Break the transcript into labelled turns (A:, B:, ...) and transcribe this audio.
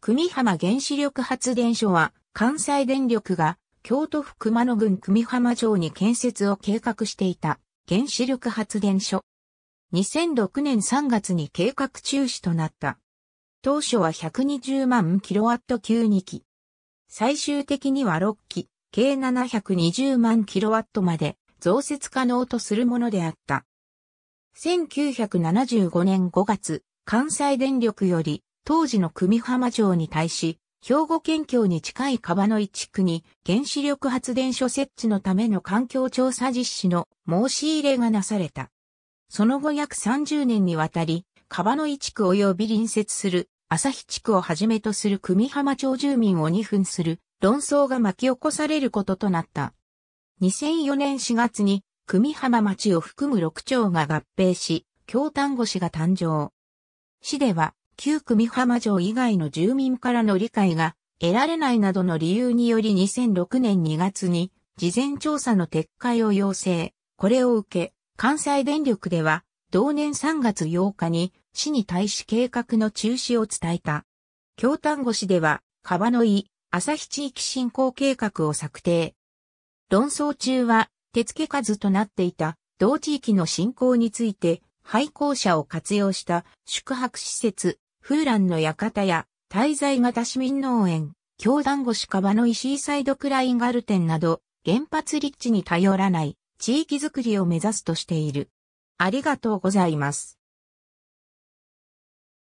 A: 組浜原子力発電所は、関西電力が京都府熊野郡組浜町に建設を計画していた原子力発電所。2006年3月に計画中止となった。当初は120万キロワット級2機。最終的には6機、計720万キロワットまで増設可能とするものであった。1975年5月、関西電力より当時の久美浜町に対し、兵庫県境に近い川の一地区に原子力発電所設置のための環境調査実施の申し入れがなされた。その後約30年にわたり、川の一地区及び隣接する日地区をはじめとする久美浜町住民を二分する論争が巻き起こされることとなった。2004年4月に久美浜町を含む6町が合併し、京丹後市が誕生。市では旧久美浜城以外の住民からの理解が得られないなどの理由により2006年2月に事前調査の撤回を要請。これを受け、関西電力では同年3月8日に市に対し計画の中止を伝えた。京丹後市では、川の井、日地域振興計画を策定。論争中は、手付け数となっていた同地域の振興について、廃校舎を活用した宿泊施設、風ンの館や、滞在型市民農園、京団子川の石井サイドクラインガルテンなど、原発立地に頼らない地域づくりを目指すとしている。ありがとうございます。